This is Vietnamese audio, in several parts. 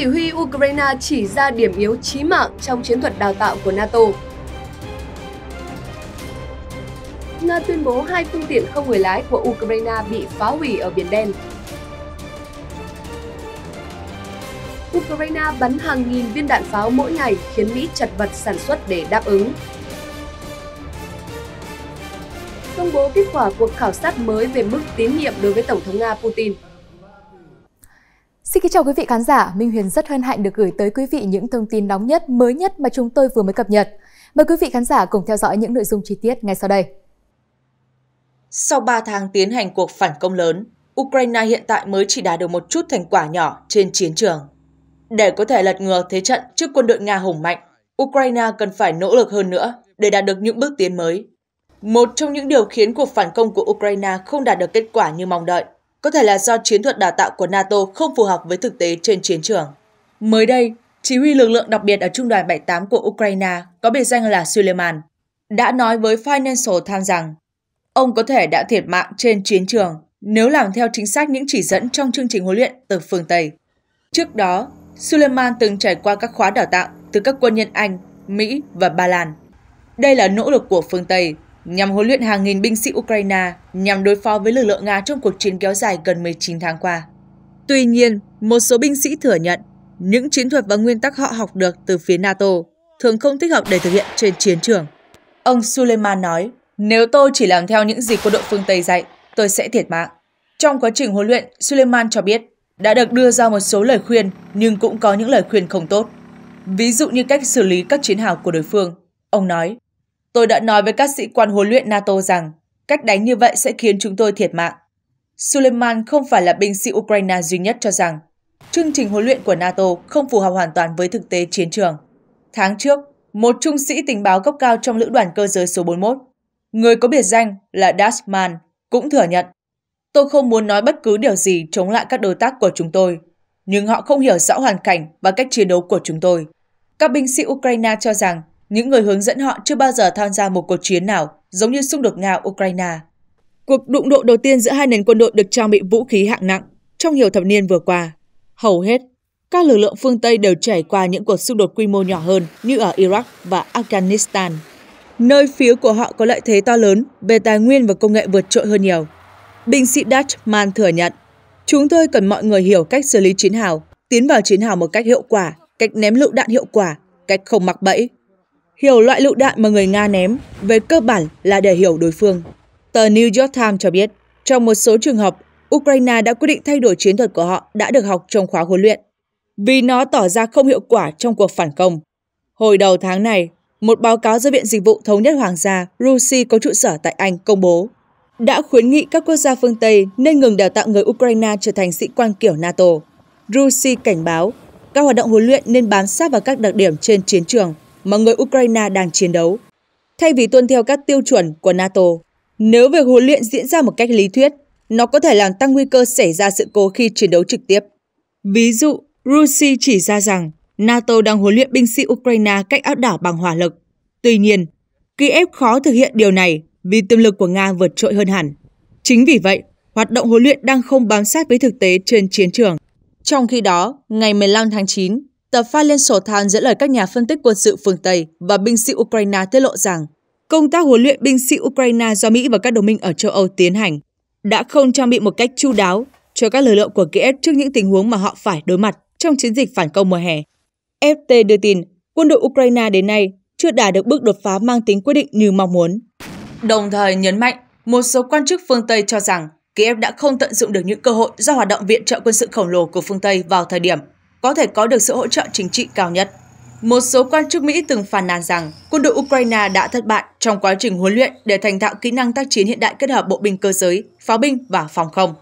chỉ huy Ukraine chỉ ra điểm yếu chí mạng trong chiến thuật đào tạo của NATO. Nga tuyên bố hai phương tiện không người lái của Ukraine bị phá hủy ở Biển Đen. Ukraine bắn hàng nghìn viên đạn pháo mỗi ngày khiến Mỹ chật vật sản xuất để đáp ứng. Công bố kết quả cuộc khảo sát mới về mức tín nhiệm đối với Tổng thống Nga Putin. Xin kính chào quý vị khán giả, Minh Huyền rất hân hạnh được gửi tới quý vị những thông tin nóng nhất, mới nhất mà chúng tôi vừa mới cập nhật. Mời quý vị khán giả cùng theo dõi những nội dung chi tiết ngay sau đây. Sau 3 tháng tiến hành cuộc phản công lớn, Ukraine hiện tại mới chỉ đạt được một chút thành quả nhỏ trên chiến trường. Để có thể lật ngừa thế trận trước quân đội Nga hùng mạnh, Ukraine cần phải nỗ lực hơn nữa để đạt được những bước tiến mới. Một trong những điều khiến cuộc phản công của Ukraine không đạt được kết quả như mong đợi có thể là do chiến thuật đào tạo của NATO không phù hợp với thực tế trên chiến trường. Mới đây, chỉ huy lực lượng đặc biệt ở Trung đoàn 78 của Ukraine có biệt danh là Suleiman, đã nói với Financial Times rằng ông có thể đã thiệt mạng trên chiến trường nếu làm theo chính sách những chỉ dẫn trong chương trình huấn luyện từ phương Tây. Trước đó, Suleiman từng trải qua các khóa đào tạo từ các quân nhân Anh, Mỹ và Ba Lan. Đây là nỗ lực của phương Tây nhằm huấn luyện hàng nghìn binh sĩ Ukraine nhằm đối phó với lực lượng Nga trong cuộc chiến kéo dài gần 19 tháng qua. Tuy nhiên, một số binh sĩ thừa nhận những chiến thuật và nguyên tắc họ học được từ phía NATO thường không thích hợp để thực hiện trên chiến trường. Ông Suleiman nói, nếu tôi chỉ làm theo những gì quân đội phương Tây dạy, tôi sẽ thiệt mạng. Trong quá trình huấn luyện, Suleiman cho biết đã được đưa ra một số lời khuyên nhưng cũng có những lời khuyên không tốt. Ví dụ như cách xử lý các chiến hào của đối phương. Ông nói, Tôi đã nói với các sĩ quan huấn luyện NATO rằng cách đánh như vậy sẽ khiến chúng tôi thiệt mạng. Suleiman không phải là binh sĩ Ukraine duy nhất cho rằng chương trình huấn luyện của NATO không phù hợp hoàn toàn với thực tế chiến trường. Tháng trước, một trung sĩ tình báo cấp cao trong lữ đoàn cơ giới số 41, người có biệt danh là Dashman, cũng thừa nhận Tôi không muốn nói bất cứ điều gì chống lại các đối tác của chúng tôi, nhưng họ không hiểu rõ hoàn cảnh và cách chiến đấu của chúng tôi. Các binh sĩ Ukraine cho rằng những người hướng dẫn họ chưa bao giờ tham gia một cuộc chiến nào, giống như xung đột Nga-Ukraine. Cuộc đụng độ đầu tiên giữa hai nền quân đội được trang bị vũ khí hạng nặng trong nhiều thập niên vừa qua. Hầu hết, các lực lượng phương Tây đều trải qua những cuộc xung đột quy mô nhỏ hơn như ở Iraq và Afghanistan, nơi phía của họ có lợi thế to lớn về tài nguyên và công nghệ vượt trội hơn nhiều. Binh sĩ Dutch Man thừa nhận, chúng tôi cần mọi người hiểu cách xử lý chiến hào, tiến vào chiến hào một cách hiệu quả, cách ném lựu đạn hiệu quả, cách không mặc bẫy, Hiểu loại lựu đạn mà người Nga ném về cơ bản là để hiểu đối phương. Tờ New York Times cho biết, trong một số trường hợp, Ukraine đã quyết định thay đổi chiến thuật của họ đã được học trong khóa huấn luyện, vì nó tỏ ra không hiệu quả trong cuộc phản công. Hồi đầu tháng này, một báo cáo do Viện Dịch vụ Thống nhất Hoàng gia Rusi có trụ sở tại Anh công bố đã khuyến nghị các quốc gia phương Tây nên ngừng đào tạo người Ukraine trở thành sĩ quan kiểu NATO. Rusi cảnh báo các hoạt động huấn luyện nên bám sát vào các đặc điểm trên chiến trường mà người Ukraine đang chiến đấu, thay vì tuân theo các tiêu chuẩn của NATO. Nếu việc huấn luyện diễn ra một cách lý thuyết, nó có thể làm tăng nguy cơ xảy ra sự cố khi chiến đấu trực tiếp. Ví dụ, Rusi chỉ ra rằng NATO đang huấn luyện binh sĩ Ukraine cách áp đảo bằng hỏa lực. Tuy nhiên, Kiev khó thực hiện điều này vì tiềm lực của Nga vượt trội hơn hẳn. Chính vì vậy, hoạt động huấn luyện đang không bám sát với thực tế trên chiến trường. Trong khi đó, ngày 15 tháng 9, Tờ pha Liên Xô Thán dẫn lời các nhà phân tích quân sự phương Tây và binh sĩ Ukraine tiết lộ rằng công tác huấn luyện binh sĩ Ukraine do Mỹ và các đồng minh ở châu Âu tiến hành đã không trang bị một cách chu đáo cho các lực lượng của Kiev trước những tình huống mà họ phải đối mặt trong chiến dịch phản công mùa hè. FT đưa tin quân đội Ukraine đến nay chưa đạt được bước đột phá mang tính quyết định như mong muốn. Đồng thời nhấn mạnh, một số quan chức phương Tây cho rằng Kiev đã không tận dụng được những cơ hội do hoạt động viện trợ quân sự khổng lồ của phương Tây vào thời điểm có thể có được sự hỗ trợ chính trị cao nhất. Một số quan chức Mỹ từng phàn nàn rằng quân đội Ukraine đã thất bại trong quá trình huấn luyện để thành thạo kỹ năng tác chiến hiện đại kết hợp bộ binh cơ giới, pháo binh và phòng không.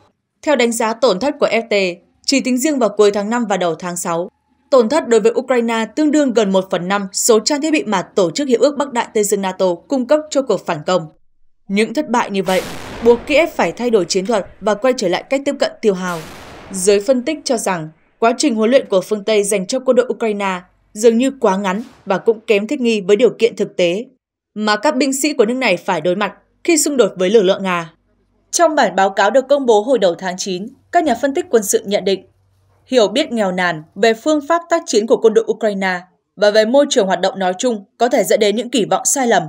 Theo đánh giá tổn thất của FT, chỉ tính riêng vào cuối tháng 5 và đầu tháng 6, tổn thất đối với Ukraine tương đương gần 1 phần 5 số trang thiết bị mà Tổ chức Hiệp ước Bắc Đại Tây Dương NATO cung cấp cho cuộc phản công. Những thất bại như vậy buộc Kiev phải thay đổi chiến thuật và quay trở lại cách tiếp cận tiêu hào. Giới phân tích cho rằng quá trình huấn luyện của phương Tây dành cho quân đội Ukraine dường như quá ngắn và cũng kém thích nghi với điều kiện thực tế mà các binh sĩ của nước này phải đối mặt khi xung đột với lực lượng Nga. Trong bản báo cáo được công bố hồi đầu tháng 9, các nhà phân tích quân sự nhận định hiểu biết nghèo nàn về phương pháp tác chiến của quân đội Ukraine và về môi trường hoạt động nói chung có thể dẫn đến những kỳ vọng sai lầm,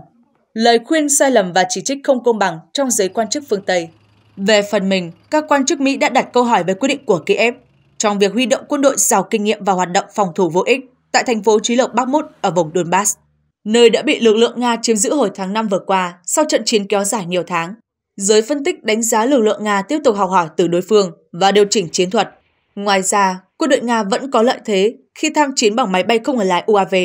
lời khuyên sai lầm và chỉ trích không công bằng trong giới quan chức phương Tây. Về phần mình, các quan chức Mỹ đã đặt câu hỏi về quyết định của Kiev trong việc huy động quân đội giàu kinh nghiệm và hoạt động phòng thủ vô ích tại thành phố Trí Lộc Bắc Mút ở vùng Donbass, nơi đã bị lực lượng Nga chiếm giữ hồi tháng 5 vừa qua sau trận chiến kéo dài nhiều tháng. Giới phân tích đánh giá lực lượng Nga tiếp tục học hỏi từ đối phương và điều chỉnh chiến thuật. Ngoài ra, quân đội Nga vẫn có lợi thế khi tham chiến bằng máy bay không người lái UAV,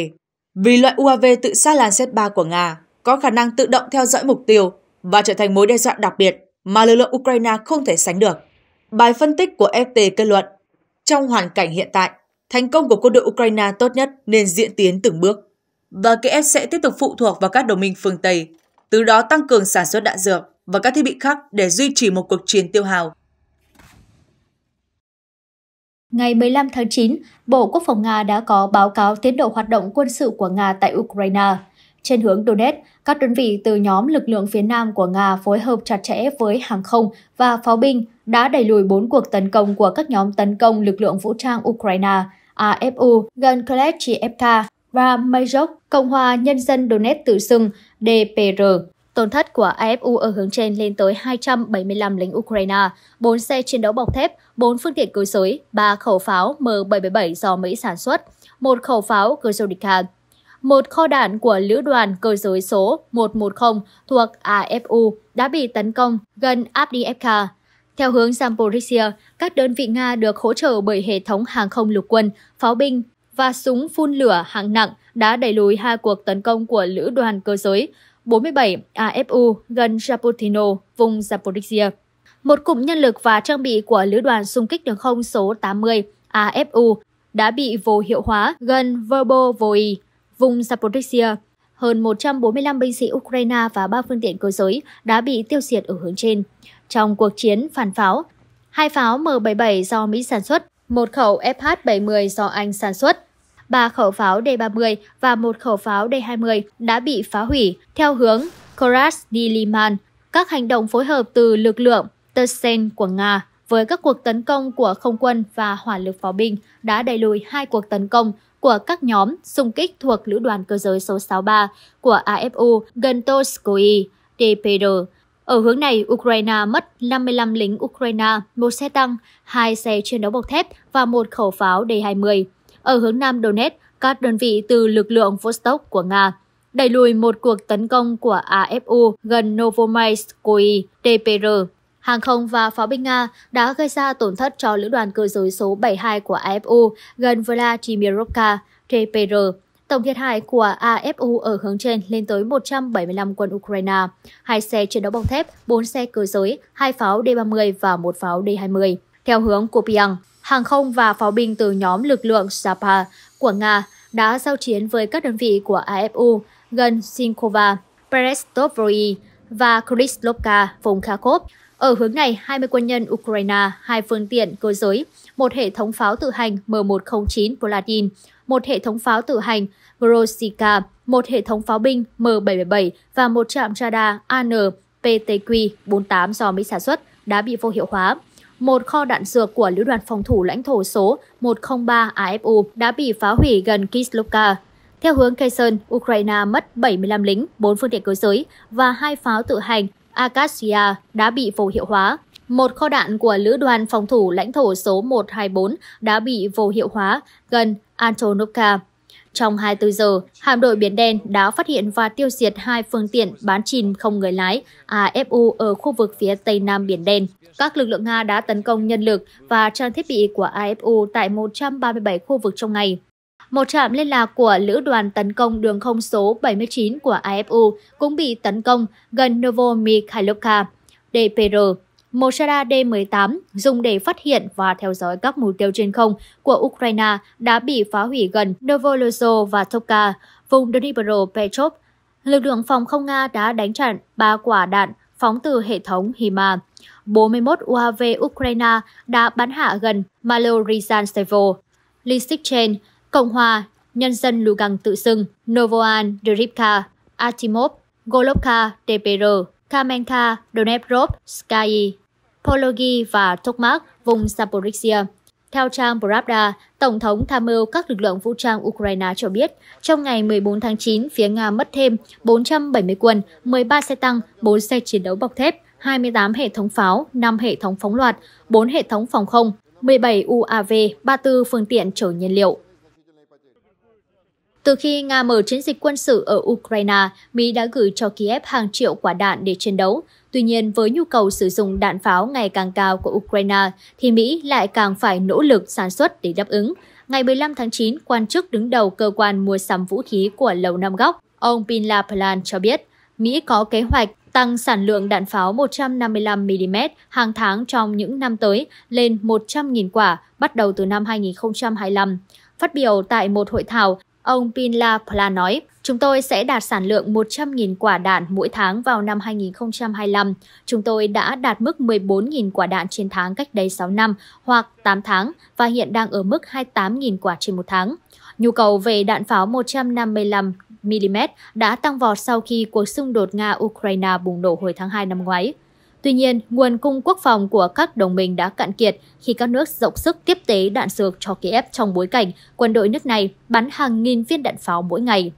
vì loại UAV tự sát làn Z-3 của Nga có khả năng tự động theo dõi mục tiêu và trở thành mối đe dọa đặc biệt mà lực lượng Ukraine không thể sánh được. Bài phân tích của FT kết luận trong hoàn cảnh hiện tại, thành công của quân đội Ukraine tốt nhất nên diễn tiến từng bước. Và Kiev sẽ tiếp tục phụ thuộc vào các đồng minh phương Tây, từ đó tăng cường sản xuất đạn dược và các thiết bị khác để duy trì một cuộc chiến tiêu hào. Ngày 15 tháng 9, Bộ Quốc phòng Nga đã có báo cáo tiến độ hoạt động quân sự của Nga tại Ukraine – trên hướng Donetsk, các đơn vị từ nhóm lực lượng phía Nam của Nga phối hợp chặt chẽ với hàng không và pháo binh đã đẩy lùi bốn cuộc tấn công của các nhóm tấn công lực lượng vũ trang Ukraine, AFU, gần Ganklechivka và Majok, Cộng hòa Nhân dân Donetsk tự xưng DPR. Tổn thất của AFU ở hướng trên lên tới 275 lính Ukraine, 4 xe chiến đấu bọc thép, 4 phương tiện cứu giới, 3 khẩu pháo M-77 do Mỹ sản xuất, một khẩu pháo Guzodika một kho đạn của lữ đoàn cơ giới số 110 thuộc AFU đã bị tấn công gần Abdiivka. Theo hướng Zaporizhia, các đơn vị Nga được hỗ trợ bởi hệ thống hàng không lục quân, pháo binh và súng phun lửa hạng nặng đã đẩy lùi hai cuộc tấn công của lữ đoàn cơ giới 47 AFU gần Zapotino, vùng Zaporizhia. Một cụm nhân lực và trang bị của lữ đoàn xung kích đường không số 80 AFU đã bị vô hiệu hóa gần Verbovoi vùng Zaporizhia. Hơn 145 binh sĩ Ukraine và ba phương tiện cơ giới đã bị tiêu diệt ở hướng trên. Trong cuộc chiến phản pháo, hai pháo M77 do Mỹ sản xuất, một khẩu FH-70 do Anh sản xuất, ba khẩu pháo D-30 và một khẩu pháo D-20 đã bị phá hủy theo hướng Koras-Diliman, các hành động phối hợp từ lực lượng Tersen của Nga với các cuộc tấn công của không quân và hỏa lực pháo binh đã đẩy lùi hai cuộc tấn công của các nhóm xung kích thuộc Lữ đoàn Cơ giới số 63 của AFU gần Toskoi, DPR. Ở hướng này, Ukraine mất 55 lính Ukraine, một xe tăng, hai xe chiến đấu bọc thép và một khẩu pháo D-20. Ở hướng nam Donetsk, các đơn vị từ lực lượng Vostok của Nga đẩy lùi một cuộc tấn công của AFU gần Novomaiskoi, DPR Hàng không và pháo binh Nga đã gây ra tổn thất cho lữ đoàn cơ giới số 72 của AFU gần Vladimirovka, TPR. Tổng thiệt hại của AFU ở hướng trên lên tới 175 quân Ukraine, hai xe chiến đấu bọc thép, bốn xe cơ giới, hai pháo D-30 và một pháo D-20. Theo hướng của Pyang, hàng không và pháo binh từ nhóm lực lượng Sapa của Nga đã giao chiến với các đơn vị của AFU gần Sinkova, Perestovroye và Krislovka, vùng Kharkov, ở hướng này, 20 quân nhân Ukraine, hai phương tiện cơ giới, một hệ thống pháo tự hành M109 Paladin, một hệ thống pháo tự hành Grosika, một hệ thống pháo binh M777 và một trạm radar AN-PTQ-48 do Mỹ sản xuất đã bị vô hiệu hóa. Một kho đạn dược của Lữ đoàn phòng thủ lãnh thổ số 103 AFU đã bị phá hủy gần Kislovka. Theo hướng Kherson, Ukraine mất 75 lính, 4 phương tiện cơ giới và hai pháo tự hành Acacia đã bị vô hiệu hóa. Một kho đạn của lữ đoàn phòng thủ lãnh thổ số 124 đã bị vô hiệu hóa gần Antonovka. Trong 24 giờ, hạm đội Biển Đen đã phát hiện và tiêu diệt hai phương tiện bán chìm không người lái AFU ở khu vực phía tây nam Biển Đen. Các lực lượng Nga đã tấn công nhân lực và trang thiết bị của AFU tại 137 khu vực trong ngày. Một trạm liên lạc của lữ đoàn tấn công đường không số 79 của AFU cũng bị tấn công gần Novomikhailovka, DPR. Một radar D-18 dùng để phát hiện và theo dõi các mục tiêu trên không của Ukraine đã bị phá hủy gần Novoloso và Topka, vùng Dnipropetrovsk. Lực lượng phòng không Nga đã đánh chặn 3 quả đạn phóng từ hệ thống HIMARS. 41 UAV Ukraine đã bắn hạ gần Malorisansevo, Lysychan, Cộng hòa, nhân dân Lugan tự xưng, Novoan, Drivka, Atimov, Golovka, DPR, Kamenka, Doneprov, Sky, Pologi và Tokmak, vùng Zaporizhia. Theo trang Pravda, Tổng thống tham mưu các lực lượng vũ trang Ukraine cho biết, trong ngày 14 tháng 9, phía Nga mất thêm 470 quân, 13 xe tăng, 4 xe chiến đấu bọc thép, 28 hệ thống pháo, 5 hệ thống phóng loạt, 4 hệ thống phòng không, 17 UAV, 34 phương tiện chở nhiên liệu. Từ khi Nga mở chiến dịch quân sự ở Ukraine, Mỹ đã gửi cho Kiev hàng triệu quả đạn để chiến đấu. Tuy nhiên, với nhu cầu sử dụng đạn pháo ngày càng cao của Ukraine, thì Mỹ lại càng phải nỗ lực sản xuất để đáp ứng. Ngày 15 tháng 9, quan chức đứng đầu cơ quan mua sắm vũ khí của Lầu Năm Góc, ông Bin Lapelan cho biết, Mỹ có kế hoạch tăng sản lượng đạn pháo 155mm hàng tháng trong những năm tới lên 100.000 quả bắt đầu từ năm 2025. Phát biểu tại một hội thảo, Ông Pinla Pla nói, chúng tôi sẽ đạt sản lượng 100.000 quả đạn mỗi tháng vào năm 2025. Chúng tôi đã đạt mức 14.000 quả đạn trên tháng cách đây 6 năm hoặc 8 tháng và hiện đang ở mức 28.000 quả trên một tháng. Nhu cầu về đạn pháo 155 mm đã tăng vọt sau khi cuộc xung đột Nga-Ukraine bùng nổ hồi tháng 2 năm ngoái. Tuy nhiên, nguồn cung quốc phòng của các đồng minh đã cạn kiệt khi các nước rộng sức tiếp tế đạn dược cho Kiev trong bối cảnh quân đội nước này bắn hàng nghìn viên đạn pháo mỗi ngày.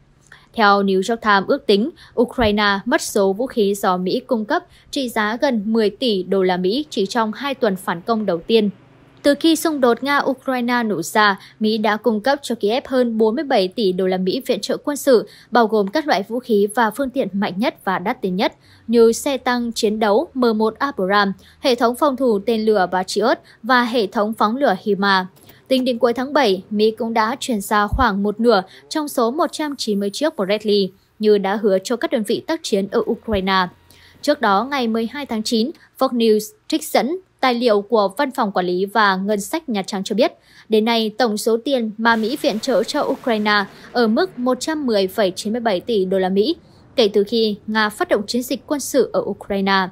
Theo New York Times ước tính, Ukraine mất số vũ khí do Mỹ cung cấp trị giá gần 10 tỷ đô la Mỹ chỉ trong hai tuần phản công đầu tiên từ khi xung đột Nga-Ukraine nổ ra, Mỹ đã cung cấp cho Kiev hơn 47 tỷ đô la Mỹ viện trợ quân sự, bao gồm các loại vũ khí và phương tiện mạnh nhất và đắt tiền nhất như xe tăng chiến đấu M1 Abrams, hệ thống phòng thủ tên lửa Patriot và hệ thống phóng lửa HIMARS. Tính đến cuối tháng 7, Mỹ cũng đã chuyển giao khoảng một nửa trong số 190 chiếc Bradley, như đã hứa cho các đơn vị tác chiến ở Ukraine. Trước đó, ngày 12 tháng 9, Fox News trích dẫn Tài liệu của Văn phòng Quản lý và Ngân sách Nhà Trắng cho biết, đến nay tổng số tiền mà Mỹ viện trợ cho Ukraine ở mức 110,97 tỷ đô la Mỹ kể từ khi Nga phát động chiến dịch quân sự ở Ukraine.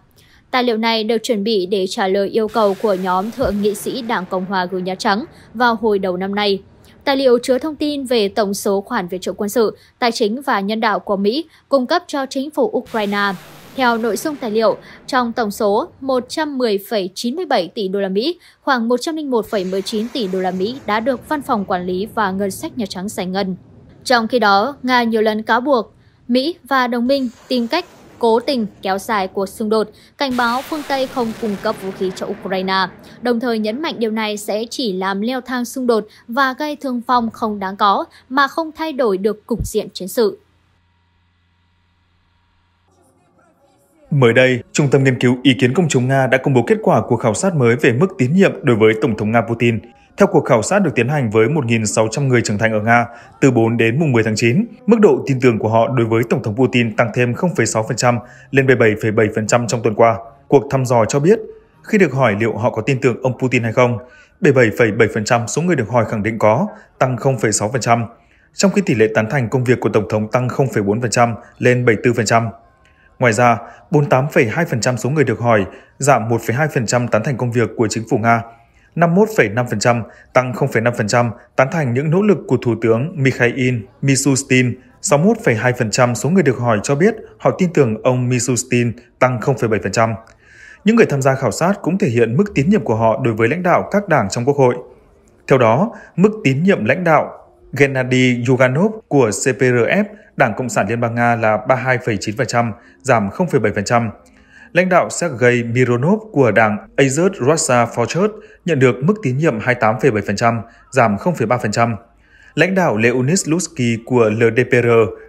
Tài liệu này được chuẩn bị để trả lời yêu cầu của nhóm thượng nghị sĩ Đảng Cộng hòa gửi Nhà Trắng vào hồi đầu năm nay. Tài liệu chứa thông tin về tổng số khoản viện trợ quân sự, tài chính và nhân đạo của Mỹ cung cấp cho chính phủ Ukraine theo nội dung tài liệu, trong tổng số 110,97 tỷ đô la Mỹ, khoảng 101,19 tỷ đô la Mỹ đã được Văn phòng Quản lý và Ngân sách Nhà Trắng giải ngân. Trong khi đó, Nga nhiều lần cáo buộc Mỹ và đồng minh tìm cách cố tình kéo dài cuộc xung đột, cảnh báo phương Tây không cung cấp vũ khí cho Ukraine, đồng thời nhấn mạnh điều này sẽ chỉ làm leo thang xung đột và gây thương vong không đáng có mà không thay đổi được cục diện chiến sự. Mới đây, Trung tâm Nghiên cứu Ý kiến Công chúng Nga đã công bố kết quả cuộc khảo sát mới về mức tín nhiệm đối với Tổng thống Nga Putin. Theo cuộc khảo sát được tiến hành với 1.600 người trưởng thành ở Nga từ 4 đến mùng 10 tháng 9, mức độ tin tưởng của họ đối với Tổng thống Putin tăng thêm 0,6% lên 77,7% trong tuần qua. Cuộc thăm dò cho biết, khi được hỏi liệu họ có tin tưởng ông Putin hay không, 77,7% số người được hỏi khẳng định có, tăng 0,6%, trong khi tỷ lệ tán thành công việc của Tổng thống tăng 0,4% lên 74%. Ngoài ra, 48,2% số người được hỏi giảm 1,2% tán thành công việc của chính phủ Nga, 51,5% tăng 0,5% tán thành những nỗ lực của Thủ tướng Mikhail Mishustin 61,2% số người được hỏi cho biết họ tin tưởng ông Mishustin tăng 0,7%. Những người tham gia khảo sát cũng thể hiện mức tín nhiệm của họ đối với lãnh đạo các đảng trong quốc hội. Theo đó, mức tín nhiệm lãnh đạo Gennady Yuganov của CPRF, Đảng Cộng sản Liên bang Nga là 32,9%, giảm 0,7%. Lãnh đạo Sergei Mironov của đảng Azov Russia for Church nhận được mức tín nhiệm 28,7%, giảm 0,3%. Lãnh đạo Leonid Lutsky của LDPR,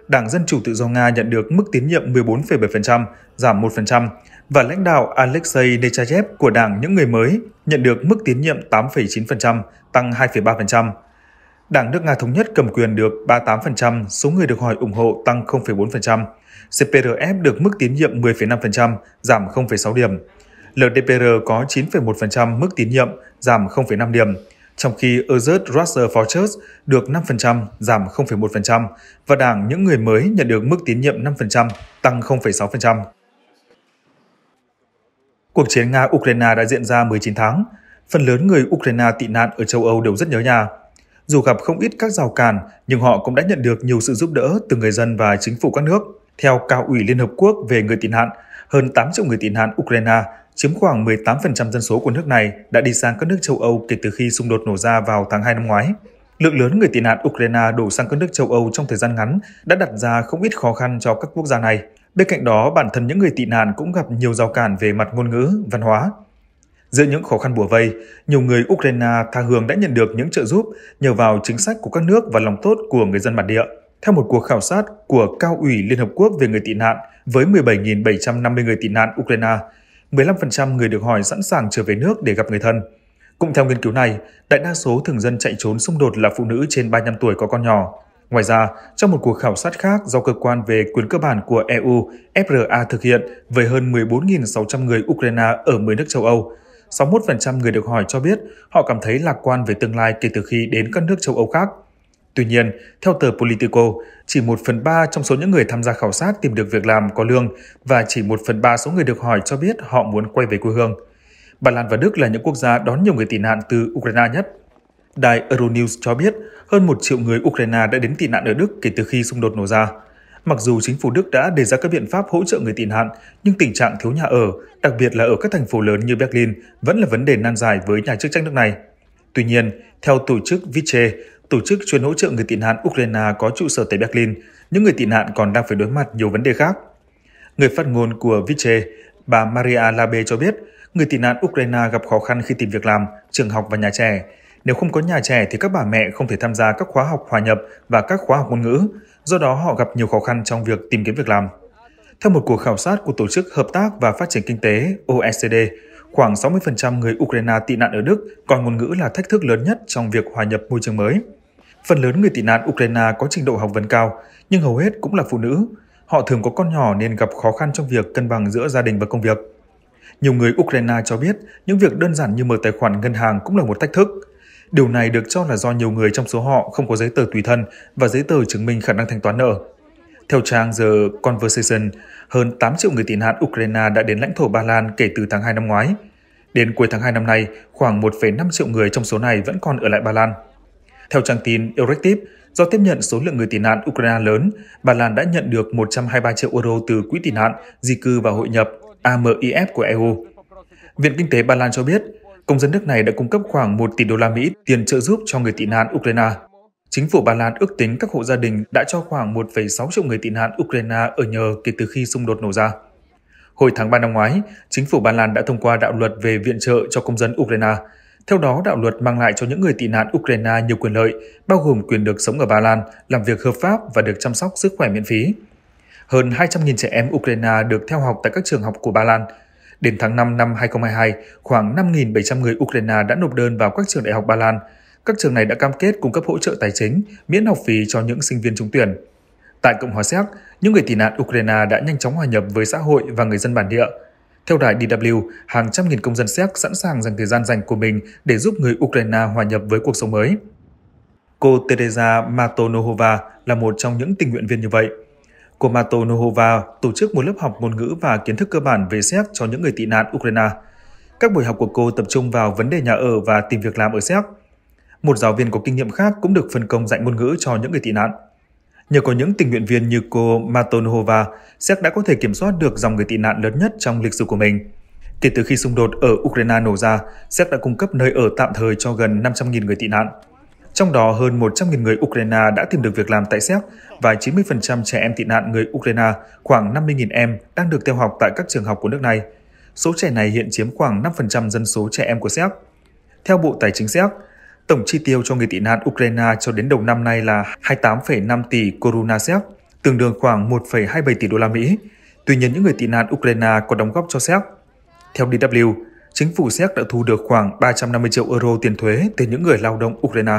Đảng Dân Chủ Tự do Nga nhận được mức tín nhiệm 14,7%, giảm 1%, và lãnh đạo Alexei Nechayev của Đảng Những Người Mới nhận được mức tín nhiệm 8,9%, tăng 2,3%. Đảng nước Nga Thống nhất cầm quyền được 38%, số người được hỏi ủng hộ tăng 0,4%. CPRF được mức tín nhiệm 10,5%, giảm 0,6 điểm. LDPR có 9,1% mức tín nhiệm, giảm 0,5 điểm, trong khi Erzsut Rasser Forchers được 5%, giảm 0,1%, và đảng những người mới nhận được mức tín nhiệm 5%, tăng 0,6%. Cuộc chiến Nga-Ukraine đã diễn ra 19 tháng. Phần lớn người Ukraine tị nạn ở châu Âu đều rất nhớ nhà, dù gặp không ít các rào cản, nhưng họ cũng đã nhận được nhiều sự giúp đỡ từ người dân và chính phủ các nước. Theo Cao ủy Liên Hợp Quốc về người tị nạn, hơn 8 triệu người tị nạn Ukraine, chiếm khoảng 18% dân số của nước này, đã đi sang các nước châu Âu kể từ khi xung đột nổ ra vào tháng 2 năm ngoái. Lượng lớn người tị nạn Ukraine đổ sang các nước châu Âu trong thời gian ngắn đã đặt ra không ít khó khăn cho các quốc gia này. Bên cạnh đó, bản thân những người tị nạn cũng gặp nhiều rào cản về mặt ngôn ngữ, văn hóa. Giữa những khó khăn bùa vây, nhiều người Ukraine tha hương đã nhận được những trợ giúp nhờ vào chính sách của các nước và lòng tốt của người dân bản địa. Theo một cuộc khảo sát của Cao ủy Liên Hợp Quốc về người tị nạn với 17.750 người tị nạn Ukraine, 15% người được hỏi sẵn sàng trở về nước để gặp người thân. Cũng theo nghiên cứu này, đại đa số thường dân chạy trốn xung đột là phụ nữ trên 35 tuổi có con nhỏ. Ngoài ra, trong một cuộc khảo sát khác do Cơ quan về quyền cơ bản của EU FRA thực hiện với hơn 14.600 người Ukraine ở 10 nước châu Âu, 61% người được hỏi cho biết họ cảm thấy lạc quan về tương lai kể từ khi đến các nước châu Âu khác. Tuy nhiên, theo tờ Politico, chỉ 1 phần 3 trong số những người tham gia khảo sát tìm được việc làm có lương và chỉ 1 phần 3 số người được hỏi cho biết họ muốn quay về quê hương. Ba Lan và Đức là những quốc gia đón nhiều người tị nạn từ Ukraine nhất. Đài Euronews cho biết hơn 1 triệu người Ukraine đã đến tị nạn ở Đức kể từ khi xung đột nổ ra. Mặc dù chính phủ Đức đã đề ra các biện pháp hỗ trợ người tị nạn, nhưng tình trạng thiếu nhà ở, đặc biệt là ở các thành phố lớn như Berlin, vẫn là vấn đề nan giải với nhà chức trách nước này. Tuy nhiên, theo tổ chức VICE, tổ chức chuyên hỗ trợ người tị nạn Ukraine có trụ sở tại Berlin, những người tị nạn còn đang phải đối mặt nhiều vấn đề khác. Người phát ngôn của VICE, bà Maria Labe cho biết, người tị nạn Ukraine gặp khó khăn khi tìm việc làm, trường học và nhà trẻ. Nếu không có nhà trẻ thì các bà mẹ không thể tham gia các khóa học hòa nhập và các khóa học ngôn ngữ do đó họ gặp nhiều khó khăn trong việc tìm kiếm việc làm. Theo một cuộc khảo sát của Tổ chức Hợp tác và Phát triển Kinh tế OECD, khoảng 60% người Ukraine tị nạn ở Đức coi ngôn ngữ là thách thức lớn nhất trong việc hòa nhập môi trường mới. Phần lớn người tị nạn Ukraine có trình độ học vấn cao, nhưng hầu hết cũng là phụ nữ. Họ thường có con nhỏ nên gặp khó khăn trong việc cân bằng giữa gia đình và công việc. Nhiều người Ukraine cho biết những việc đơn giản như mở tài khoản ngân hàng cũng là một thách thức. Điều này được cho là do nhiều người trong số họ không có giấy tờ tùy thân và giấy tờ chứng minh khả năng thanh toán nợ. Theo trang The Conversation, hơn 8 triệu người tị nạn Ukraine đã đến lãnh thổ Ba Lan kể từ tháng 2 năm ngoái. Đến cuối tháng 2 năm nay, khoảng 1,5 triệu người trong số này vẫn còn ở lại Ba Lan. Theo trang tin Eurektiv, do tiếp nhận số lượng người tị nạn Ukraine lớn, Ba Lan đã nhận được 123 triệu euro từ Quỹ tị nạn, di cư và hội nhập AMIF của EU. Viện Kinh tế Ba Lan cho biết, công dân nước này đã cung cấp khoảng 1 tỷ đô la Mỹ tiền trợ giúp cho người tị nạn Ukraine. Chính phủ Ba Lan ước tính các hộ gia đình đã cho khoảng 1,6 triệu người tị nạn Ukraine ở nhờ kể từ khi xung đột nổ ra. Hồi tháng 3 năm ngoái, chính phủ Ba Lan đã thông qua đạo luật về viện trợ cho công dân Ukraine. Theo đó, đạo luật mang lại cho những người tị nạn Ukraine nhiều quyền lợi, bao gồm quyền được sống ở Ba Lan, làm việc hợp pháp và được chăm sóc sức khỏe miễn phí. Hơn 200.000 trẻ em Ukraine được theo học tại các trường học của Ba Lan, Đến tháng 5 năm 2022, khoảng 5.700 người Ukraine đã nộp đơn vào các trường đại học Ba Lan. Các trường này đã cam kết cung cấp hỗ trợ tài chính, miễn học phí cho những sinh viên trúng tuyển. Tại Cộng hòa Séc, những người tị nạn Ukraine đã nhanh chóng hòa nhập với xã hội và người dân bản địa. Theo đài DW, hàng trăm nghìn công dân Séc sẵn sàng dành thời gian dành của mình để giúp người Ukraine hòa nhập với cuộc sống mới. Cô Teresa Matonohova là một trong những tình nguyện viên như vậy – Komato Nohova tổ chức một lớp học ngôn ngữ và kiến thức cơ bản về Séc cho những người tị nạn Ukraine. Các buổi học của cô tập trung vào vấn đề nhà ở và tìm việc làm ở Séc. Một giáo viên có kinh nghiệm khác cũng được phân công dạy ngôn ngữ cho những người tị nạn. Nhờ có những tình nguyện viên như cô Matonova, Séc đã có thể kiểm soát được dòng người tị nạn lớn nhất trong lịch sử của mình. Kể từ khi xung đột ở Ukraine nổ ra, Séc đã cung cấp nơi ở tạm thời cho gần 500.000 người tị nạn. Trong đó, hơn 100.000 người Ukraine đã tìm được việc làm tại Séc và 90% trẻ em tị nạn người Ukraine, khoảng 50.000 em, đang được theo học tại các trường học của nước này. Số trẻ này hiện chiếm khoảng 5% dân số trẻ em của Séc. Theo Bộ Tài chính Séc, tổng chi tiêu cho người tị nạn Ukraine cho đến đầu năm nay là 28,5 tỷ koruna Séc, tương đương khoảng 1,27 tỷ đô la Mỹ. Tuy nhiên, những người tị nạn Ukraine có đóng góp cho Séc. Theo DW, chính phủ Séc đã thu được khoảng 350 triệu euro tiền thuế từ những người lao động Ukraine.